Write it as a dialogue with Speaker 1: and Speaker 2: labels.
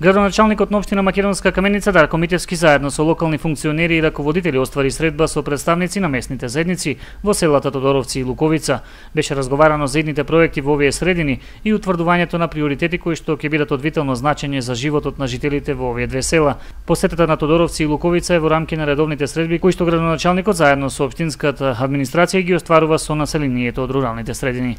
Speaker 1: Градоначалникот на општина Македонска каменица Дарко Митевски заедно со локални функционери и раководители оствари средба со представници на местните заедници во селата Тодоровци и Луковица. Беше разговарано за едните проекти во овие средини и утврдувањето на приоритети кои што ќе бидат од витално значење за животот на жителите во овие две села. Посетата на Тодоровци и Луковица е во рамки на редовните средби кои што градоначалникот заедно со општинската администрација ги остварува со населението од руралните средини.